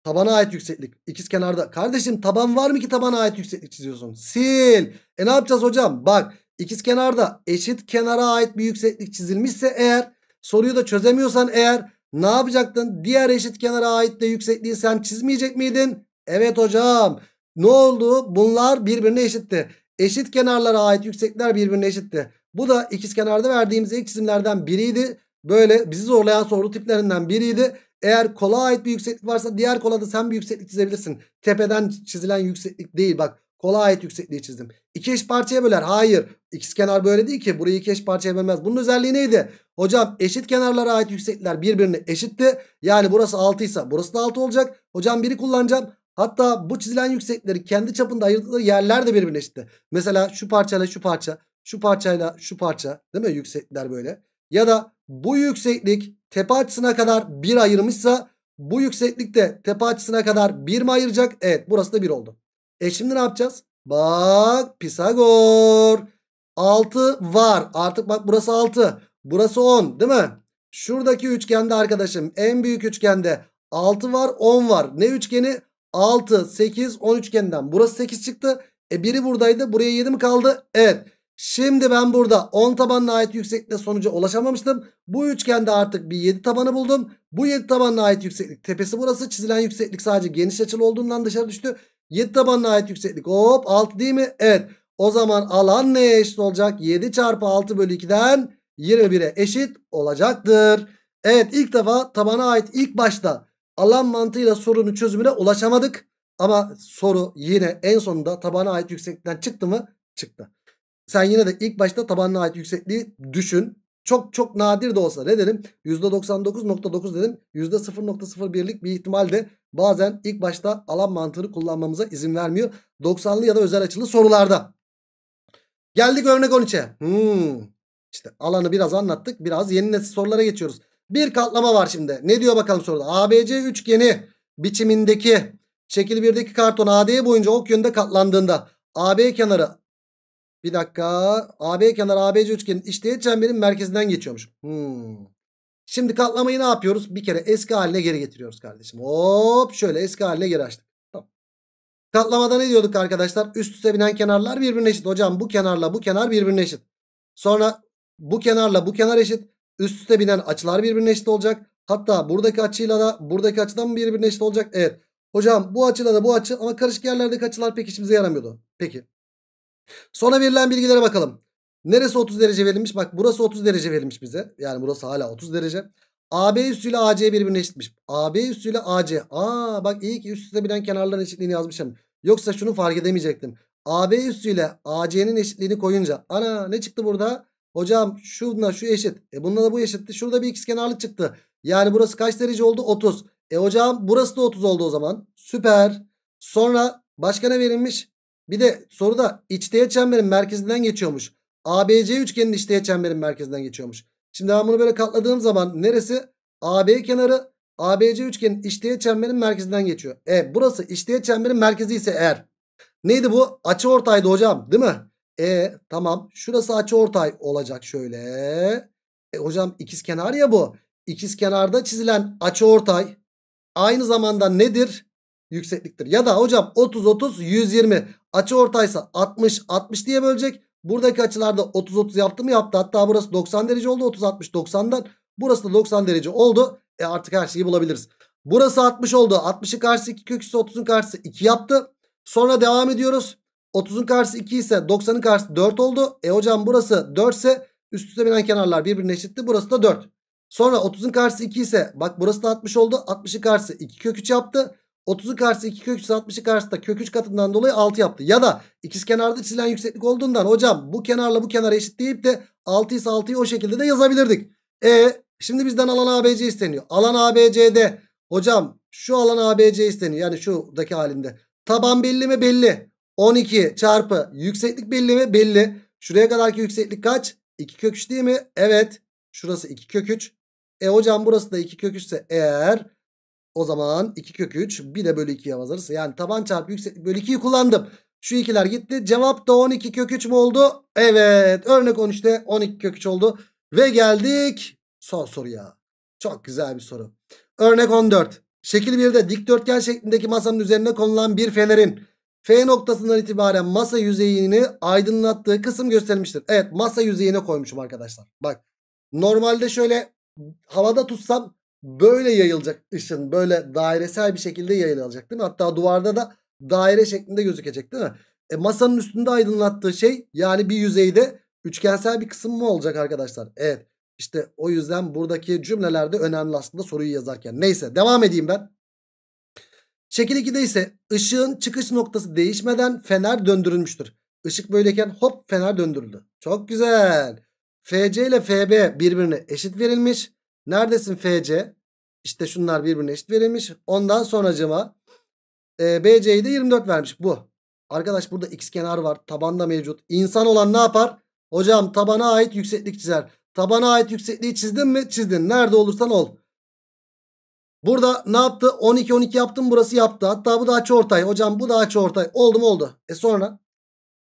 Tabana ait yükseklik. İkiz kenarda. Kardeşim taban var mı ki tabana ait yükseklik çiziyorsun? Sil. E ne yapacağız hocam? Bak İkiz kenarda eşit kenara ait bir yükseklik çizilmişse eğer soruyu da çözemiyorsan eğer ne yapacaktın? Diğer eşit kenara ait de yüksekliği sen çizmeyecek miydin? Evet hocam. Ne oldu? Bunlar birbirine eşitti. Eşit kenarlara ait yükseklikler birbirine eşitti. Bu da ikiz kenarda verdiğimiz ilk çizimlerden biriydi. Böyle bizi zorlayan soru tiplerinden biriydi. Eğer kola ait bir yükseklik varsa diğer kolada sen bir yükseklik çizebilirsin. Tepeden çizilen yükseklik değil. Bak Kola ait yüksekliği çizdim. İki eş parçaya böler. Hayır. X kenar böyle değil ki. Burayı iki eş parçaya bölmez. Bunun özelliği neydi? Hocam eşit kenarlara ait yüksekler birbirine eşitti. Yani burası 6 ise burası da 6 olacak. Hocam biri kullanacağım. Hatta bu çizilen yüksekleri kendi çapında ayırdıkları yerler de birbirine eşitti. Mesela şu parçayla şu parça. Şu parçayla şu parça. Değil mi? Yüksekler böyle. Ya da bu yükseklik tepe açısına kadar bir ayırmışsa bu yükseklikte tepe açısına kadar bir mi ayıracak? Evet burası da bir oldu. E şimdi ne yapacağız? Bak Pisagor. 6 var. Artık bak burası 6. Burası 10 değil mi? Şuradaki üçgende arkadaşım en büyük üçgende 6 var 10 var. Ne üçgeni? 6, 8, 10 üçgeninden. Burası 8 çıktı. E biri buradaydı. Buraya 7 mi kaldı? Evet. Şimdi ben burada 10 tabanına ait yükseklikte sonuca ulaşamamıştım. Bu üçgende artık bir 7 tabanı buldum. Bu 7 tabanına ait yükseklik tepesi burası. Çizilen yükseklik sadece geniş açılı olduğundan dışarı düştü. 7 tabanına ait yükseklik. Hop 6 değil mi? Evet. O zaman alan neye eşit olacak? 7 çarpı 6 bölü 2'den 21'e eşit olacaktır. Evet ilk defa tabana ait ilk başta alan mantığıyla sorunun çözümüne ulaşamadık. Ama soru yine en sonunda tabana ait yükseklikten çıktı mı? Çıktı. Sen yine de ilk başta tabanına ait yüksekliği düşün çok çok nadir de olsa ne dedim? %99.9 dedim. %0.01'lik bir ihtimal de bazen ilk başta alan mantığını kullanmamıza izin vermiyor. 90'lı ya da özel açılı sorularda. Geldik örnek 13'e. Hmm. İşte alanı biraz anlattık. Biraz yeni nesil sorulara geçiyoruz. Bir katlama var şimdi. Ne diyor bakalım soruda? ABC üçgeni biçimindeki şekil 1'deki karton AD boyunca ok yönde katlandığında AB kenarı bir dakika. AB kenar ABC üçgenin içteği çemberin merkezinden geçiyormuş. Hmm. Şimdi katlamayı ne yapıyoruz? Bir kere eski haline geri getiriyoruz kardeşim. Hop şöyle eski haline geri açtık. Katlamada ne diyorduk arkadaşlar? Üst üste binen kenarlar birbirine eşit. Hocam bu kenarla bu kenar birbirine eşit. Sonra bu kenarla bu kenar eşit. Üst üste binen açılar birbirine eşit olacak. Hatta buradaki açıyla da buradaki açıdan birbirine eşit olacak. Evet. Hocam bu açıyla da bu açı ama karışık yerlerdeki açılar pek işimize yaramıyordu. Peki. Sonra verilen bilgilere bakalım. Neresi 30 derece verilmiş? Bak burası 30 derece verilmiş bize. Yani burası hala 30 derece. AB üstüyle AC birbirine eşitmiş. AB üstüyle AC. Aa bak iyi ki üst üste bilen kenarların eşitliğini yazmışım. Yoksa şunu fark edemeyecektim. AB üstüyle AC'nin eşitliğini koyunca. Ana ne çıktı burada? Hocam şunla şu eşit. E bununla da bu eşitti. Şurada bir ikiz kenarlık çıktı. Yani burası kaç derece oldu? 30. E hocam burası da 30 oldu o zaman. Süper. Sonra başka ne verilmiş? Bir de soruda içteye çemberin merkezinden geçiyormuş. ABC üçgenin içteye çemberin merkezinden geçiyormuş. Şimdi ben bunu böyle katladığım zaman neresi? AB kenarı ABC üçgenin içteye çemberin merkezinden geçiyor. E burası içteye çemberin merkezi ise eğer. Neydi bu? Açı ortaydı hocam değil mi? E tamam şurası açı ortay olacak şöyle. E hocam ikiz kenar ya bu. İkiz kenarda çizilen açı ortay aynı zamanda nedir? yüksekliktir. Ya da hocam 30 30 120 açı ortaysa 60 60 diye bölecek. Buradaki açılarda 30 30 yaptı mı yaptı. Hatta burası 90 derece oldu 30 60 90'dan. Burası da 90 derece oldu. E artık her şeyi bulabiliriz. Burası 60 oldu. 60'ın karşısı 2 köküsü 30'un karşısı 2 yaptı. Sonra devam ediyoruz. 30'un karşısı 2 ise 90'ın karşısı 4 oldu. E hocam burası 4 ise üst üste binen kenarlar birbirine eşitti. Burası da 4. Sonra 30'un karşısı 2 ise bak burası da 60 oldu. 60'ın karşısı 2 kök 3 yaptı. 30'u karşısı 2 kök 3 60'ı karşısı da kök 3 katından dolayı 6 yaptı. Ya da ikiz kenarda çizilen yükseklik olduğundan hocam bu kenarla bu kenar eşit deyip de 6 ise 6'yı o şekilde de yazabilirdik. E şimdi bizden alan ABC isteniyor. Alan ABC'de hocam şu alan ABC isteniyor. Yani şuradaki halinde. Taban belli mi? Belli. 12 çarpı yükseklik belli mi? Belli. Şuraya kadarki yükseklik kaç? 2 kök 3 değil mi? Evet. Şurası 2 kök 3. E hocam burası da 2 kök 3 ise eğer o zaman 2 kök 3 bir de bölü 2'ye basarız. Yani taban çarpı yüksek bölü 2'yi kullandım. Şu ikiler gitti. Cevap da 12 kök 3 mü oldu? Evet. Örnek 13'te 12 kök 3 oldu. Ve geldik son soruya. Çok güzel bir soru. Örnek 14. Şekil 1'de dikdörtgen şeklindeki masanın üzerine konulan bir fenerin F noktasından itibaren masa yüzeyini aydınlattığı kısım gösterilmiştir. Evet masa yüzeyine koymuşum arkadaşlar. Bak normalde şöyle havada tutsam böyle yayılacak ışın. Böyle dairesel bir şekilde yayılacak değil mi? Hatta duvarda da daire şeklinde gözükecek değil mi? E, masanın üstünde aydınlattığı şey yani bir yüzeyde üçgensel bir kısım mı olacak arkadaşlar? Evet. işte o yüzden buradaki cümlelerde önemli aslında soruyu yazarken. Neyse devam edeyim ben. Şekil 2'de ise ışığın çıkış noktası değişmeden fener döndürülmüştür. Işık böyleyken hop fener döndürüldü. Çok güzel. FC ile FB birbirine eşit verilmiş. Neredesin FC? İşte şunlar birbirine eşit verilmiş. Ondan sonracıma e, BC'yi de 24 vermiş bu. Arkadaş burada x kenar var. Tabanda mevcut. İnsan olan ne yapar? Hocam tabana ait yükseklik çizer. Tabana ait yüksekliği çizdin mi? Çizdin. Nerede olursan ol. Burada ne yaptı? 12 12 yaptım. Burası yaptı. Hatta bu da açıortay. Hocam bu da açıortay. Oldu mu oldu? E sonra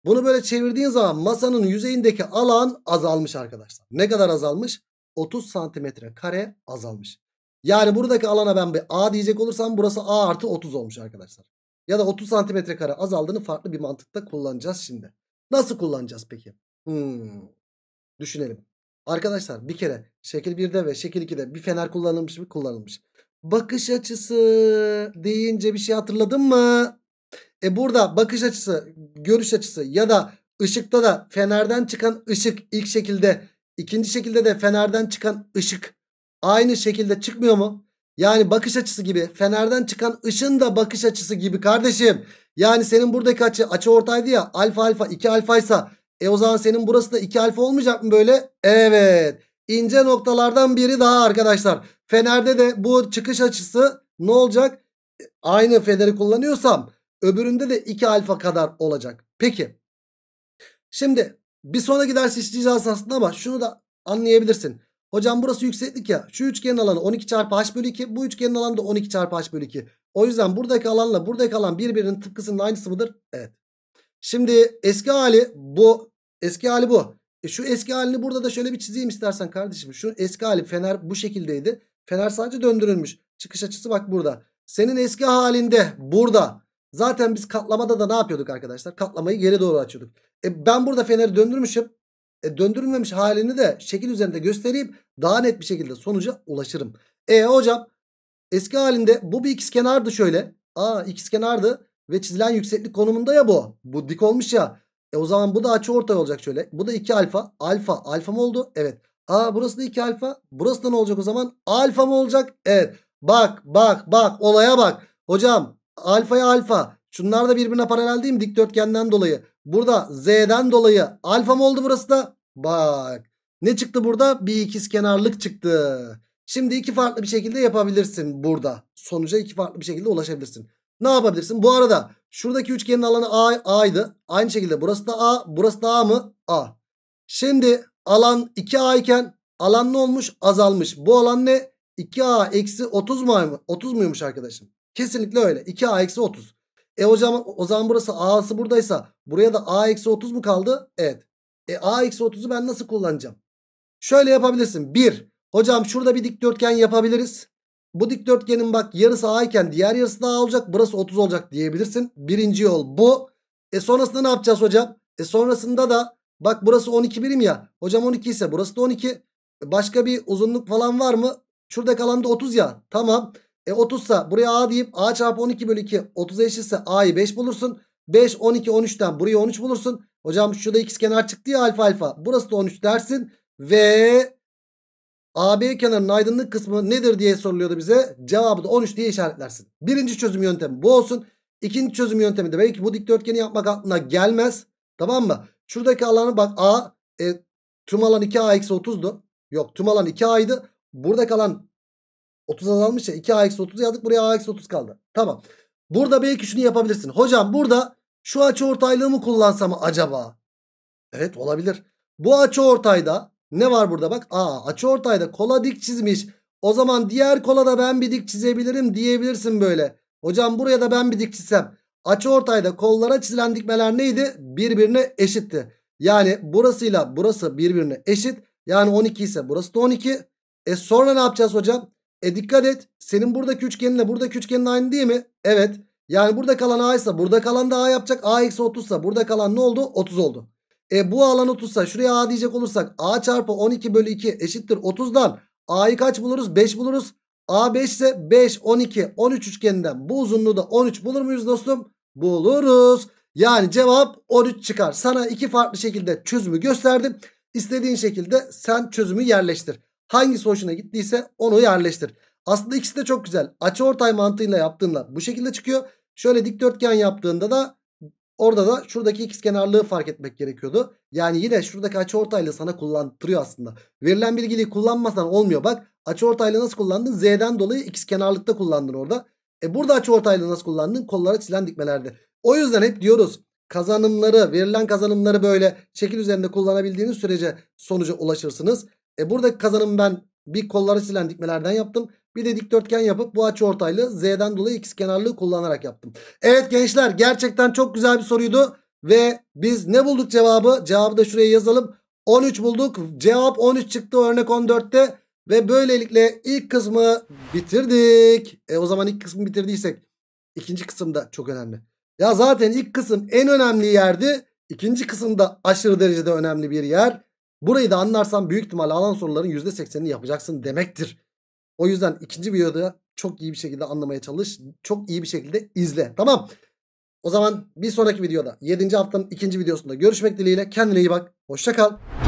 bunu böyle çevirdiğin zaman masanın yüzeyindeki alan azalmış arkadaşlar. Ne kadar azalmış? 30 santimetre kare azalmış. Yani buradaki alana ben bir A diyecek olursam burası A artı 30 olmuş arkadaşlar. Ya da 30 santimetre kare azaldığını farklı bir mantıkta kullanacağız şimdi. Nasıl kullanacağız peki? Hmm. Düşünelim. Arkadaşlar bir kere şekil 1'de ve şekil 2'de bir fener kullanılmış mı? Kullanılmış. Bakış açısı deyince bir şey hatırladın mı? E burada bakış açısı, görüş açısı ya da ışıkta da fenerden çıkan ışık ilk şekilde İkinci şekilde de fenerden çıkan ışık aynı şekilde çıkmıyor mu? Yani bakış açısı gibi fenerden çıkan ışın da bakış açısı gibi kardeşim. Yani senin buradaki açı açı ortaydı ya alfa alfa 2 alfaysa e o zaman senin burası da 2 alfa olmayacak mı böyle? Evet ince noktalardan biri daha arkadaşlar. Fener'de de bu çıkış açısı ne olacak? Aynı feneri kullanıyorsam öbüründe de 2 alfa kadar olacak. Peki şimdi bir sonraki ders işleyeceğiz aslında ama şunu da anlayabilirsin. Hocam burası yükseklik ya. Şu üçgenin alanı 12 çarpı h bölü 2. Bu üçgenin alanı da 12 çarpı h bölü 2. O yüzden buradaki alanla buradaki alan birbirinin tıpkısının aynısı mıdır? Evet. Şimdi eski hali bu. Eski hali bu. E şu eski halini burada da şöyle bir çizeyim istersen kardeşim. Şu eski hali Fener bu şekildeydi. Fener sadece döndürülmüş. Çıkış açısı bak burada. Senin eski halinde burada Zaten biz katlamada da ne yapıyorduk arkadaşlar? Katlamayı geri doğru açıyorduk. E ben burada feneri döndürmüşüm. E döndürülmemiş halini de şekil üzerinde göstereyim. Daha net bir şekilde sonuca ulaşırım. E hocam eski halinde bu bir ikizkenardı şöyle. Aa ikizkenardı ve çizilen yükseklik konumunda ya bu. Bu dik olmuş ya. E o zaman bu da açı ortay olacak şöyle. Bu da 2 alfa. Alfa. Alfa mı oldu? Evet. Aa burası da 2 alfa. Burası da ne olacak o zaman? Alfa mı olacak? Evet. Bak bak bak olaya bak. Hocam alfaya alfa. Şunlar da birbirine paralel değil mi? Dikdörtgenden dolayı. Burada z'den dolayı alfa mı oldu burası da? Bak. Ne çıktı burada? Bir ikiz kenarlık çıktı. Şimdi iki farklı bir şekilde yapabilirsin burada. Sonuca iki farklı bir şekilde ulaşabilirsin. Ne yapabilirsin? Bu arada şuradaki üçgenin alanı A, A'ydı. Aynı şekilde burası da A. Burası da A mı? A. Şimdi alan 2A iken alan ne olmuş? Azalmış. Bu alan ne? 2A eksi 30 mu? 30 muymuş arkadaşım? Kesinlikle öyle. 2a eksi 30. E hocam o zaman burası a'sı buradaysa buraya da a eksi 30 mu kaldı? Evet. E a eksi 30'u ben nasıl kullanacağım? Şöyle yapabilirsin. 1. Hocam şurada bir dikdörtgen yapabiliriz. Bu dikdörtgenin bak yarısı a iken diğer yarısı da a olacak. Burası 30 olacak diyebilirsin. Birinci yol bu. E sonrasında ne yapacağız hocam? E sonrasında da bak burası 12 birim ya. Hocam 12 ise burası da 12. E, başka bir uzunluk falan var mı? Şurada kalan da 30 ya. Tamam. E 30 sa buraya A deyip A çarpı 12 bölü 2 30'a eşitse A'yı 5 bulursun. 5 12 13'ten buraya 13 bulursun. Hocam şurada x kenar çıktı ya alfa alfa. Burası da 13 dersin. Ve AB kenarının aydınlık kısmı nedir diye soruluyordu bize. Cevabı da 13 diye işaretlersin. Birinci çözüm yöntemi bu olsun. İkinci çözüm yöntemi de belki bu dikdörtgeni yapmak aklına gelmez. Tamam mı? Şuradaki alanı bak A e, tüm alan 2A eksi 30'du. Yok tüm alan 2A'ydı. Buradaki alan 30 azalmış ya. 2A-30 yazdık. Buraya A-30 kaldı. Tamam. Burada belki şunu yapabilirsin. Hocam burada şu açı ortaylığı mı kullansam acaba? Evet olabilir. Bu açı ortayda ne var burada bak? Aa açı ortayda kola dik çizmiş. O zaman diğer kola da ben bir dik çizebilirim diyebilirsin böyle. Hocam buraya da ben bir dik çizsem. Açı ortayda kollara çizilen dikmeler neydi? Birbirine eşitti. Yani burasıyla burası birbirine eşit. Yani 12 ise burası da 12. E sonra ne yapacağız hocam? E dikkat et. Senin buradaki üçgeninle buradaki üçgenin aynı değil mi? Evet. Yani burada kalan A ise burada kalan da A yapacak. A eksi 30 ise burada kalan ne oldu? 30 oldu. E bu alan 30 ise şuraya A diyecek olursak A çarpı 12 bölü 2 eşittir 30'dan. A'yı kaç buluruz? 5 buluruz. A 5 ise 5, 12, 13 üçgeninden bu uzunluğu da 13 bulur muyuz dostum? Buluruz. Yani cevap 13 çıkar. Sana iki farklı şekilde çözümü gösterdim. İstediğin şekilde sen çözümü yerleştir. Hangisi hoşuna gittiyse onu yerleştir. Aslında ikisi de çok güzel. Açı ortay mantığıyla yaptığında bu şekilde çıkıyor. Şöyle dikdörtgen yaptığında da orada da şuradaki x kenarlığı fark etmek gerekiyordu. Yani yine şuradaki açı ortayla sana kullandırıyor aslında. Verilen bilgiyi kullanmasan olmuyor bak. Açı ortayla nasıl kullandın? Z'den dolayı x kenarlıkta kullandın orada. E burada açı ortayla nasıl kullandın? Kollara çizilen dikmelerde. O yüzden hep diyoruz kazanımları verilen kazanımları böyle şekil üzerinde kullanabildiğiniz sürece sonuca ulaşırsınız. E buradaki kazanımı ben bir kolları silen dikmelerden yaptım. Bir de dikdörtgen yapıp bu açı ortaylığı z'den dolayı x kenarlığı kullanarak yaptım. Evet gençler gerçekten çok güzel bir soruydu. Ve biz ne bulduk cevabı? Cevabı da şuraya yazalım. 13 bulduk. Cevap 13 çıktı örnek 14'te. Ve böylelikle ilk kısmı bitirdik. E o zaman ilk kısmı bitirdiysek ikinci kısım da çok önemli. Ya zaten ilk kısım en önemli yerdi. İkinci kısım da aşırı derecede önemli bir yer. Burayı da anlarsan büyük ihtimalle alan soruların %80'ini yapacaksın demektir. O yüzden ikinci videoda çok iyi bir şekilde anlamaya çalış. Çok iyi bir şekilde izle. Tamam. O zaman bir sonraki videoda 7. haftanın ikinci videosunda görüşmek dileğiyle. Kendine iyi bak. Hoşçakal. kal.